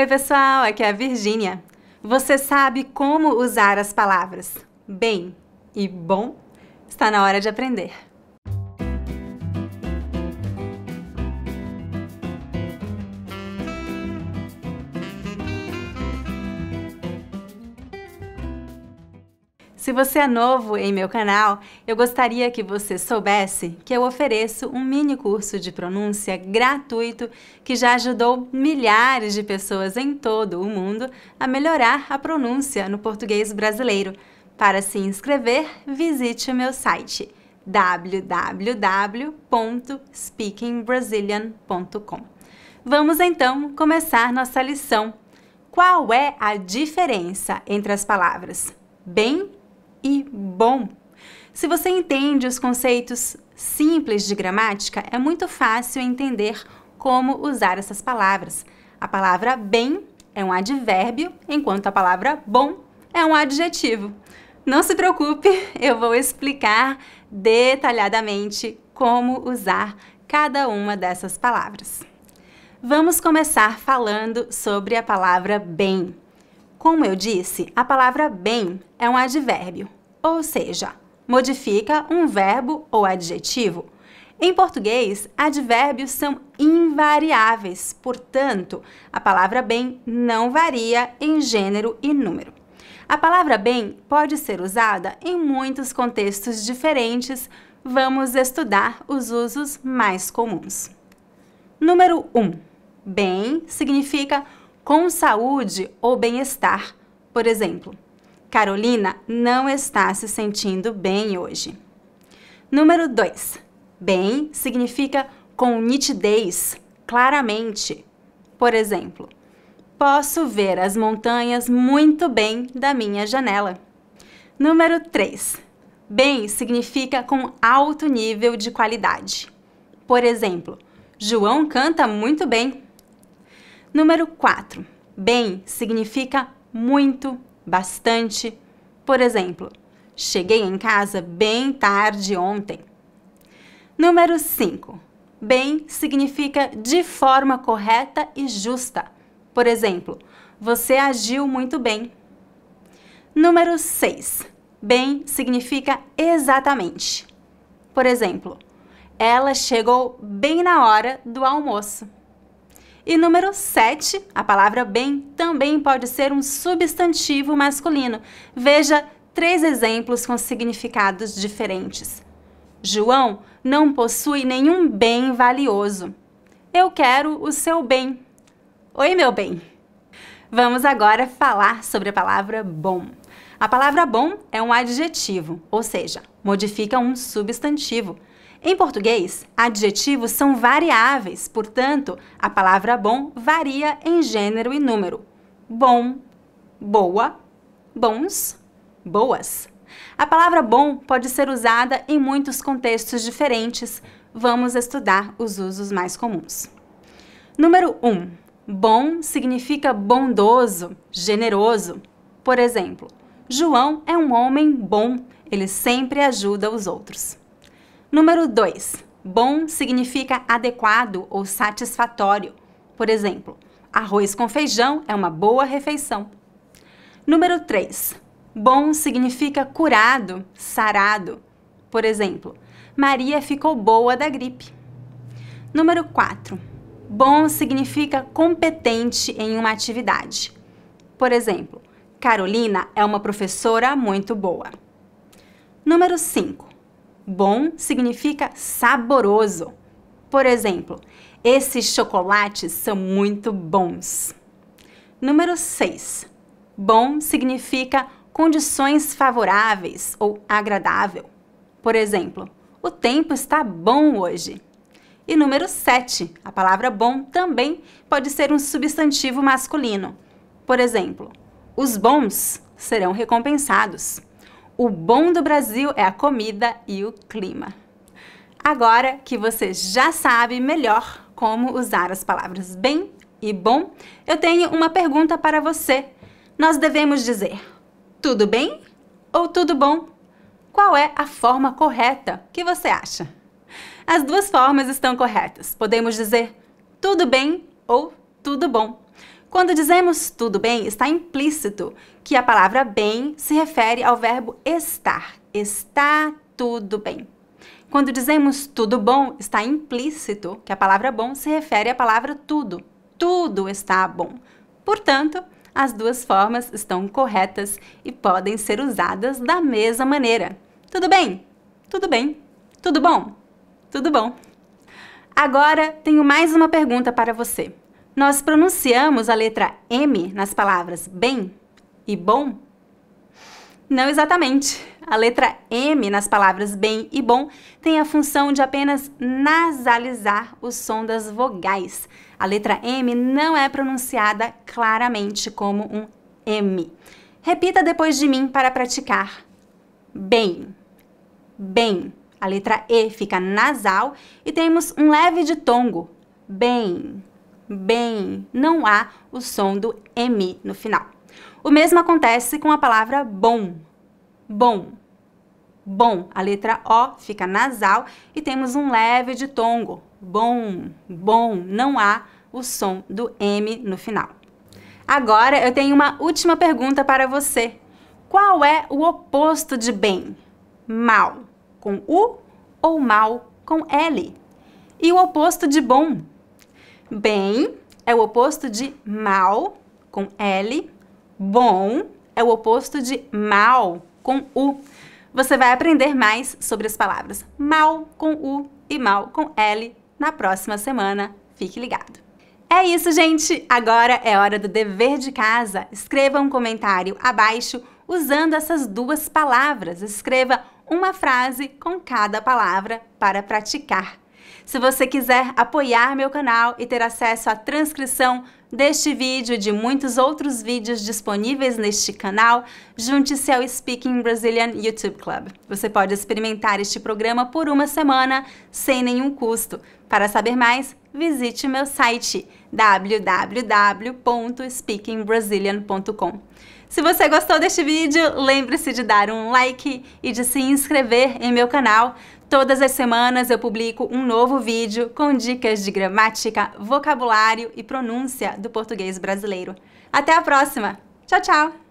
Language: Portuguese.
Oi, pessoal, aqui é a Virgínia. Você sabe como usar as palavras bem e bom? Está na hora de aprender. Se você é novo em meu canal, eu gostaria que você soubesse que eu ofereço um mini curso de pronúncia gratuito que já ajudou milhares de pessoas em todo o mundo a melhorar a pronúncia no português brasileiro. Para se inscrever, visite o meu site www.speakingbrasilian.com. Vamos então começar nossa lição. Qual é a diferença entre as palavras bem e bom. Se você entende os conceitos simples de gramática, é muito fácil entender como usar essas palavras. A palavra bem é um advérbio, enquanto a palavra bom é um adjetivo. Não se preocupe, eu vou explicar detalhadamente como usar cada uma dessas palavras. Vamos começar falando sobre a palavra bem. Como eu disse, a palavra bem é um advérbio, ou seja, modifica um verbo ou adjetivo. Em português, advérbios são invariáveis, portanto, a palavra bem não varia em gênero e número. A palavra bem pode ser usada em muitos contextos diferentes. Vamos estudar os usos mais comuns. Número 1. Um, bem significa com saúde ou bem-estar. Por exemplo, Carolina não está se sentindo bem hoje. Número 2. Bem significa com nitidez, claramente. Por exemplo, posso ver as montanhas muito bem da minha janela. Número 3. Bem significa com alto nível de qualidade. Por exemplo, João canta muito bem. Número 4. Bem significa muito, bastante. Por exemplo, cheguei em casa bem tarde ontem. Número 5. Bem significa de forma correta e justa. Por exemplo, você agiu muito bem. Número 6. Bem significa exatamente. Por exemplo, ela chegou bem na hora do almoço. E número 7, a palavra bem também pode ser um substantivo masculino. Veja três exemplos com significados diferentes. João não possui nenhum bem valioso. Eu quero o seu bem. Oi, meu bem. Vamos agora falar sobre a palavra bom. A palavra bom é um adjetivo, ou seja, modifica um substantivo. Em português, adjetivos são variáveis, portanto, a palavra bom varia em gênero e número. Bom, boa, bons, boas. A palavra bom pode ser usada em muitos contextos diferentes. Vamos estudar os usos mais comuns. Número 1. Um, bom significa bondoso, generoso. Por exemplo, João é um homem bom, ele sempre ajuda os outros. Número 2. Bom significa adequado ou satisfatório. Por exemplo, arroz com feijão é uma boa refeição. Número 3. Bom significa curado, sarado. Por exemplo, Maria ficou boa da gripe. Número 4. Bom significa competente em uma atividade. Por exemplo, Carolina é uma professora muito boa. Número 5. Bom significa saboroso. Por exemplo, esses chocolates são muito bons. Número 6. Bom significa condições favoráveis ou agradável. Por exemplo, o tempo está bom hoje. E número 7, a palavra bom também pode ser um substantivo masculino. Por exemplo, os bons serão recompensados. O bom do Brasil é a comida e o clima. Agora que você já sabe melhor como usar as palavras bem e bom, eu tenho uma pergunta para você. Nós devemos dizer tudo bem ou tudo bom? Qual é a forma correta que você acha? As duas formas estão corretas. Podemos dizer tudo bem ou tudo bom. Quando dizemos tudo bem, está implícito que a palavra bem se refere ao verbo estar. Está tudo bem. Quando dizemos tudo bom, está implícito que a palavra bom se refere à palavra tudo. Tudo está bom. Portanto, as duas formas estão corretas e podem ser usadas da mesma maneira. Tudo bem? Tudo bem? Tudo bom? Tudo bom. Agora tenho mais uma pergunta para você. Nós pronunciamos a letra M nas palavras bem e bom? Não exatamente. A letra M nas palavras bem e bom tem a função de apenas nasalizar o som das vogais. A letra M não é pronunciada claramente como um M. Repita depois de mim para praticar. Bem, bem. A letra E fica nasal e temos um leve de tongo. Bem bem. Não há o som do M no final. O mesmo acontece com a palavra bom. Bom. Bom. A letra O fica nasal e temos um leve de tongo. Bom. Bom. Não há o som do M no final. Agora eu tenho uma última pergunta para você. Qual é o oposto de bem? Mal com U ou mal com L? E o oposto de bom? Bem é o oposto de mal, com L. Bom é o oposto de mal, com U. Você vai aprender mais sobre as palavras mal com U e mal com L na próxima semana. Fique ligado. É isso, gente! Agora é hora do dever de casa. Escreva um comentário abaixo usando essas duas palavras. Escreva uma frase com cada palavra para praticar. Se você quiser apoiar meu canal e ter acesso à transcrição deste vídeo e de muitos outros vídeos disponíveis neste canal, junte-se ao Speaking Brazilian YouTube Club. Você pode experimentar este programa por uma semana sem nenhum custo. Para saber mais, visite meu site www.speakingbrazilian.com. Se você gostou deste vídeo, lembre-se de dar um like e de se inscrever em meu canal. Todas as semanas eu publico um novo vídeo com dicas de gramática, vocabulário e pronúncia do português brasileiro. Até a próxima! Tchau, tchau!